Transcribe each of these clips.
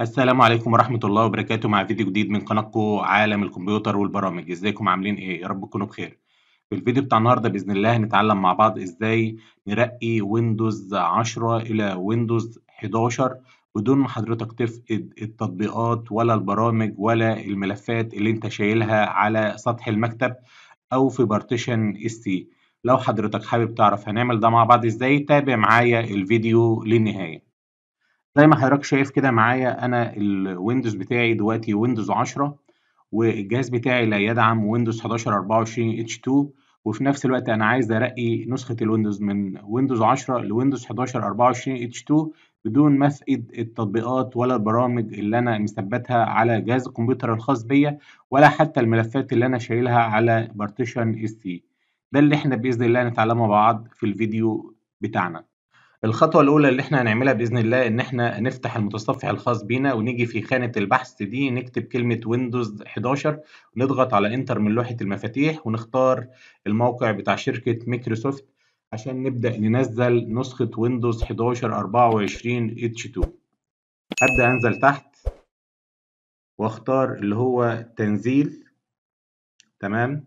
السلام عليكم ورحمة الله وبركاته مع فيديو جديد من قناتكم عالم الكمبيوتر والبرامج ازيكم عاملين ايه يا رب تكونوا بخير في الفيديو بتاع النهارده باذن الله هنتعلم مع بعض ازاي نرقي ويندوز 10 الى ويندوز 11 بدون ما حضرتك تفقد التطبيقات ولا البرامج ولا الملفات اللي انت شايلها على سطح المكتب او في بارتيشن اس سي لو حضرتك حابب تعرف هنعمل ده مع بعض ازاي تابع معايا الفيديو للنهايه زي ما حضرتك شايف كده معايا أنا الويندوز بتاعي دلوقتي ويندوز 10 والجهاز بتاعي لا يدعم ويندوز 11 24 اتش 2 وفي نفس الوقت أنا عايز أرقي نسخة الويندوز من ويندوز 10 لويندوز 11 24 اتش 2 بدون ما افقد التطبيقات ولا البرامج اللي انا مثبتها على جهاز الكمبيوتر الخاص بيا ولا حتى الملفات اللي انا شايلها على بارتيشن اس سي ده اللي احنا باذن الله نتعلمه بعض في الفيديو بتاعنا الخطوة الأولى اللي إحنا هنعملها بإذن الله إن إحنا نفتح المتصفح الخاص بينا ونيجي في خانة البحث دي نكتب كلمة ويندوز 11 ونضغط على إنتر من لوحة المفاتيح ونختار الموقع بتاع شركة مايكروسوفت عشان نبدأ ننزل نسخة ويندوز 11 24 H2 هبدأ أنزل تحت واختار اللي هو تنزيل تمام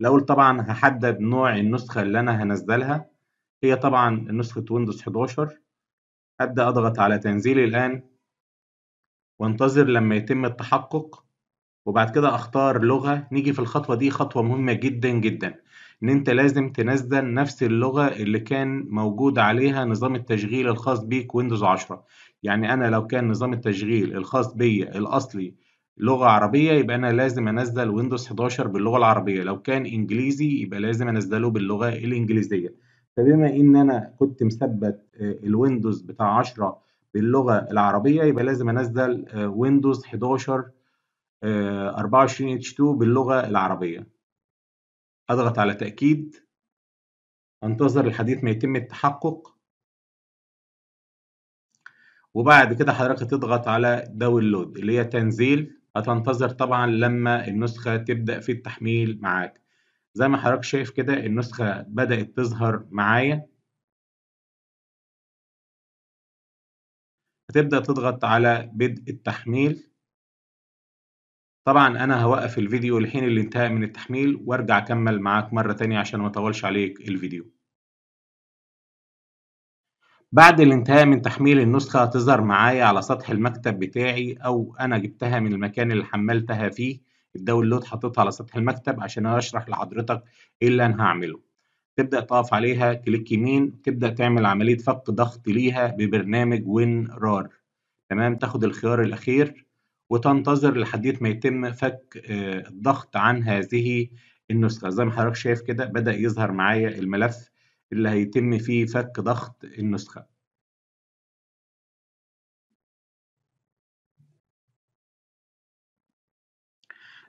الأول طبعا هحدد نوع النسخة اللي أنا هنزلها هي طبعا نسخة ويندوز 11 أبدأ أضغط على تنزيل الآن وانتظر لما يتم التحقق وبعد كده اختار لغة نيجي في الخطوة دي خطوة مهمة جدا جدا ان انت لازم تنزل نفس اللغة اللي كان موجود عليها نظام التشغيل الخاص بيك ويندوز 10 يعني انا لو كان نظام التشغيل الخاص بي الاصلي لغة عربية يبقى انا لازم انزل ويندوز 11 باللغة العربية لو كان انجليزي يبقى لازم انزله باللغة الانجليزية فبما ان انا كنت مثبت آه، الويندوز بتاع 10 باللغه العربيه يبقى لازم انزل آه، ويندوز 11 24 آه، اتش 2 باللغه العربيه اضغط على تاكيد انتظر لحديث ما يتم التحقق وبعد كده حضرتك تضغط على داونلود اللي هي تنزيل هتنتظر طبعا لما النسخه تبدا في التحميل معاك زي ما حضرتك شايف كده النسخة بدأت تظهر معايا هتبدأ تضغط على بدء التحميل طبعا أنا هوقف الفيديو لحين الانتهاء من التحميل وارجع أكمل معاك مرة تانية عشان ما أطولش عليك الفيديو بعد الانتهاء من تحميل النسخة هتظهر معايا على سطح المكتب بتاعي أو أنا جبتها من المكان اللي حملتها فيه الداونلود حاططها على سطح المكتب عشان اشرح لحضرتك ايه اللي انا هعمله تبدا تقف عليها كليك يمين تبدا تعمل عمليه فك ضغط ليها ببرنامج وين رار تمام تاخد الخيار الاخير وتنتظر لحد ما يتم فك آه، الضغط عن هذه النسخه زي ما حضرتك شايف كده بدا يظهر معايا الملف اللي هيتم فيه فك ضغط النسخه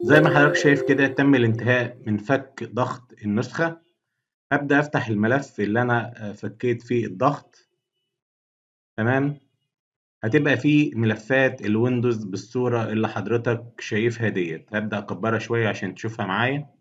زي ما حضرتك شايف كده تم الانتهاء من فك ضغط النسخة هبدأ أفتح الملف اللي أنا آه، فكيت فيه الضغط تمام هتبقى فيه ملفات الويندوز بالصورة اللي حضرتك شايفها ديت هبدأ أكبرها شوية عشان تشوفها معايا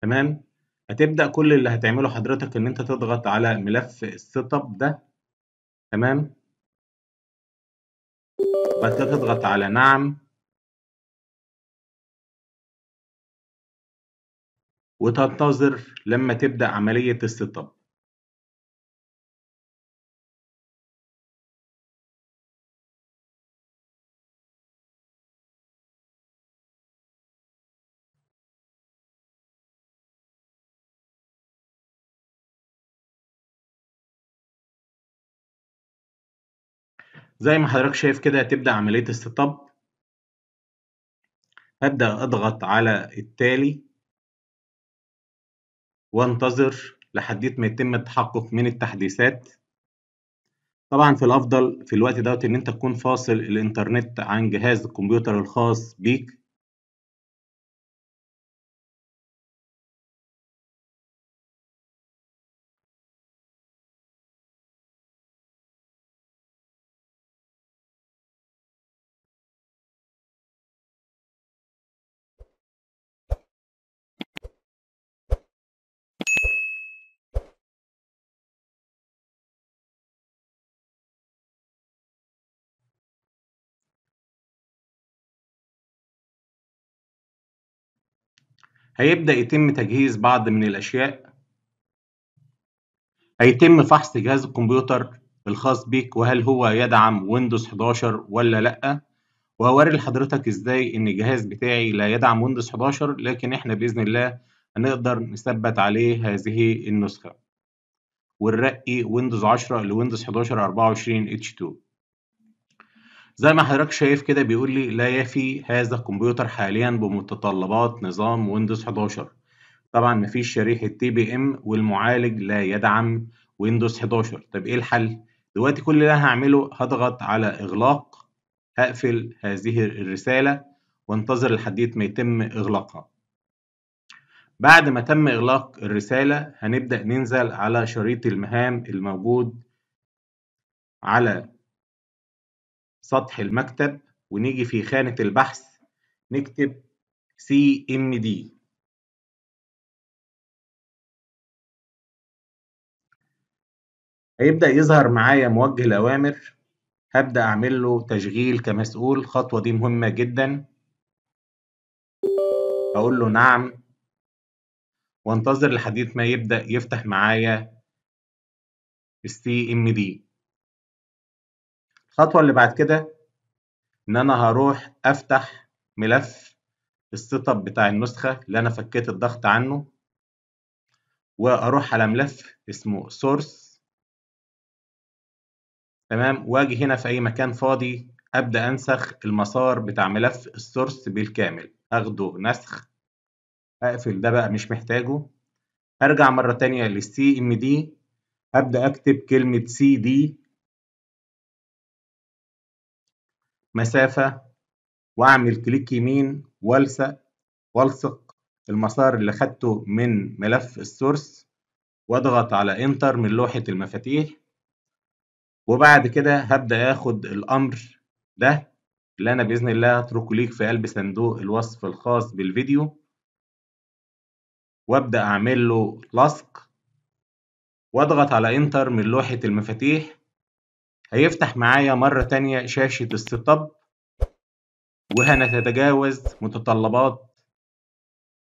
تمام هتبدأ كل اللي هتعمله حضرتك إن أنت تضغط على ملف السيت اب ده تمام بعد تضغط على نعم وتنتظر لما تبدأ عملية استطاب زي ما حضرتك شايف كده هتبدأ عملية استطاب اب أضغط على التالي وانتظر لحد ما يتم التحقق من التحديثات طبعا في الافضل في الوقت دوت ان انت تكون فاصل الانترنت عن جهاز الكمبيوتر الخاص بيك هيبدأ يتم تجهيز بعض من الأشياء هيتم فحص جهاز الكمبيوتر الخاص بيك وهل هو يدعم ويندوز 11 ولا لأ وهوري لحضرتك ازاي ان الجهاز بتاعي لا يدعم ويندوز 11 لكن احنا بإذن الله هنقدر نثبت عليه هذه النسخة ونرقي ويندوز 10 لويندوز 11 24 اتش 2 زي ما حضرتك شايف كده بيقول لي لا يفي هذا الكمبيوتر حاليا بمتطلبات نظام ويندوز 11 طبعا مفيش شريحة تي بي ام والمعالج لا يدعم ويندوز 11 طب ايه الحل دلوقتي كل اللي انا هعمله هضغط على اغلاق هقفل هذه الرسالة وانتظر لحد ما يتم اغلاقها بعد ما تم إغلاق الرسالة هنبدأ ننزل على شريط المهام الموجود على سطح المكتب ونيجي في خانة البحث نكتب CMD هيبدأ يظهر معايا موجه الأوامر هبدأ أعمل له تشغيل كمسؤول الخطوة دي مهمة جدا أقول له نعم وانتظر لحديث ما يبدأ يفتح معايا السي الخطوة اللي بعد كده إن أنا هروح أفتح ملف السيت اب بتاع النسخة اللي أنا فكيت الضغط عنه وأروح على ملف اسمه سورس تمام وأجي هنا في أي مكان فاضي أبدأ أنسخ المسار بتاع ملف السورس بالكامل أخده نسخ أقفل ده بقى مش محتاجه أرجع مرة تانية للسي ام دي أبدأ أكتب كلمة سي دي مسافة وأعمل كليك يمين والصق والصق المسار اللي خدته من ملف السورس واضغط على انتر من لوحة المفاتيح وبعد كده هبدأ اخد الامر ده اللي انا بإذن الله هتركه ليك في قلب صندوق الوصف الخاص بالفيديو وابدأ اعمل له لصق واضغط على انتر من لوحة المفاتيح هيفتح معايا مرة تانية شاشة السيت اب وهنتجاوز متطلبات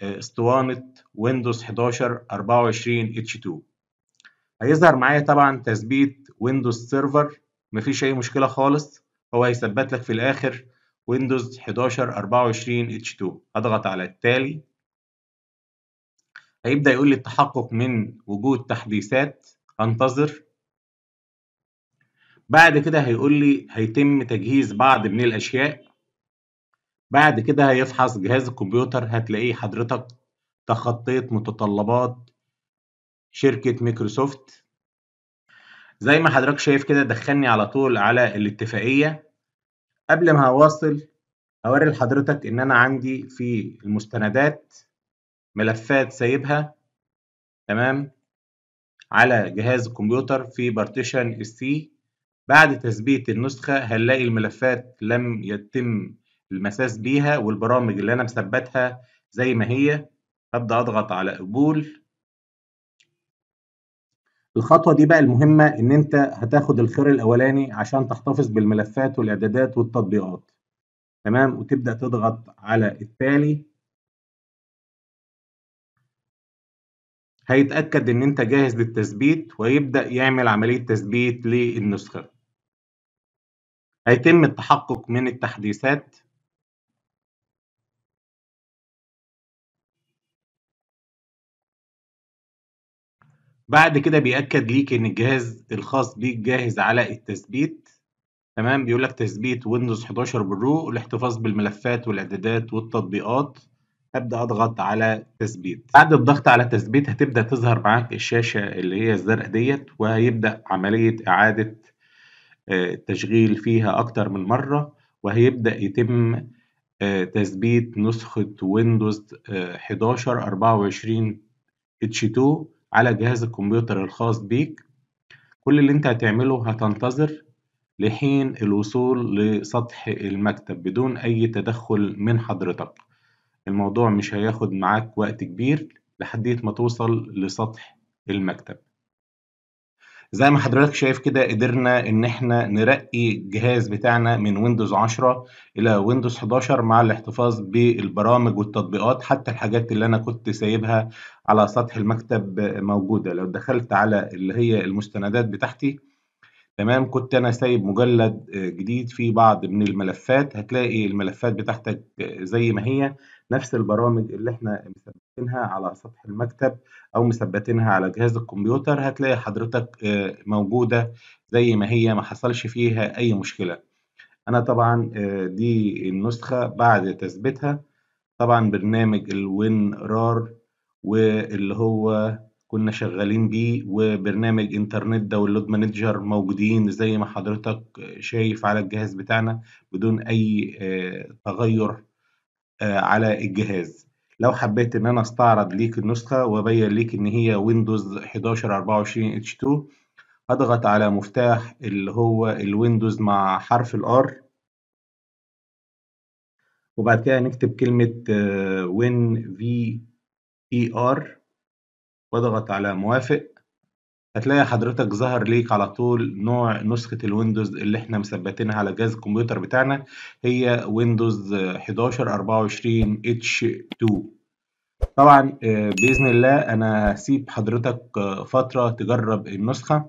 آه، اسطوانة ويندوز 11 24 H2 هيظهر معايا طبعا تثبيت ويندوز سيرفر مفيش أي مشكلة خالص هو هيثبت لك في الآخر ويندوز 11 24 H2 هضغط على التالي هيبدأ يقول لي التحقق من وجود تحديثات هنتظر بعد كده هيقول لي هيتم تجهيز بعض من الأشياء بعد كده هيفحص جهاز الكمبيوتر هتلاقيه حضرتك تخطيت متطلبات شركة مايكروسوفت زي ما حضرتك شايف كده دخلني على طول على الاتفاقية قبل ما هواصل هوري لحضرتك إن أنا عندي في المستندات ملفات سايبها تمام على جهاز الكمبيوتر في بارتيشن السي بعد تثبيت النسخة هنلاقي الملفات لم يتم المساس بيها والبرامج اللي أنا مثبتها زي ما هي أبدأ أضغط على قبول الخطوة دي بقى المهمة إن أنت هتاخد الخير الأولاني عشان تحتفظ بالملفات والإعدادات والتطبيقات تمام وتبدأ تضغط على التالي هيتأكد إن أنت جاهز للتثبيت ويبدأ يعمل عملية تثبيت للنسخة هيتم التحقق من التحديثات بعد كده بيأكد ليك إن الجهاز الخاص بيك جاهز على التثبيت تمام بيقول لك تثبيت ويندوز 11 برو والاحتفاظ بالملفات والإعدادات والتطبيقات هبدأ أضغط على تثبيت بعد الضغط على تثبيت هتبدأ تظهر معاك الشاشة اللي هي الزرقاء ديت وهيبدأ عملية إعادة التشغيل آه، فيها أكتر من مرة وهيبدأ يتم آه، تثبيت نسخة ويندوز 11 24 H2 على جهاز الكمبيوتر الخاص بيك كل اللي انت هتعمله هتنتظر لحين الوصول لسطح المكتب بدون أي تدخل من حضرتك الموضوع مش هياخد معاك وقت كبير لحد ما توصل لسطح المكتب زي ما حضرتك شايف كده قدرنا ان احنا نرقي الجهاز بتاعنا من ويندوز 10 الى ويندوز 11 مع الاحتفاظ بالبرامج والتطبيقات حتى الحاجات اللي انا كنت سايبها على سطح المكتب موجودة لو دخلت على اللي هي المستندات بتاعتي تمام كنت انا سايب مجلد جديد فيه بعض من الملفات هتلاقي الملفات بتاعتك زي ما هي نفس البرامج اللي احنا مثبتينها على سطح المكتب او مثبتينها على جهاز الكمبيوتر هتلاقي حضرتك آه، موجوده زي ما هي ما حصلش فيها اي مشكله انا طبعا آه، دي النسخه بعد تثبيتها طبعا برنامج الوين رار واللي هو كنا شغالين بيه وبرنامج انترنت داونلود مانجر موجودين زي ما حضرتك آه، شايف على الجهاز بتاعنا بدون اي تغير على الجهاز لو حبيت ان انا استعرض ليك النسخة وابين ليك ان هي ويندوز 11 24 H2 هضغط على مفتاح اللي هو الويندوز مع حرف الار وبعد كده نكتب كلمة وين في اي ار واضغط على موافق هتلاقي حضرتك ظهر ليك على طول نوع نسخة الويندوز اللي احنا مثبتينها على جهاز الكمبيوتر بتاعنا هي ويندوز 11 24 اتش 2 طبعا آه، بإذن الله أنا هسيب حضرتك آه، فترة تجرب النسخة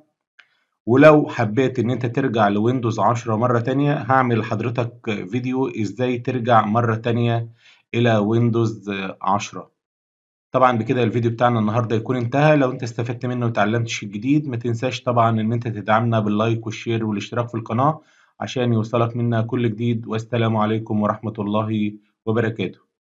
ولو حبيت ان انت ترجع لويندوز 10 مرة تانية هعمل لحضرتك فيديو ازاي ترجع مرة تانية الى ويندوز 10 طبعًا بكده الفيديو بتاعنا النهارده يكون انتهى، لو أنت استفدت منه واتعلمت شيء جديد ما تنساش طبعًا إن أنت تدعمنا باللايك والشير والاشتراك في القناة عشان يوصلك منا كل جديد، والسلام عليكم ورحمة الله وبركاته.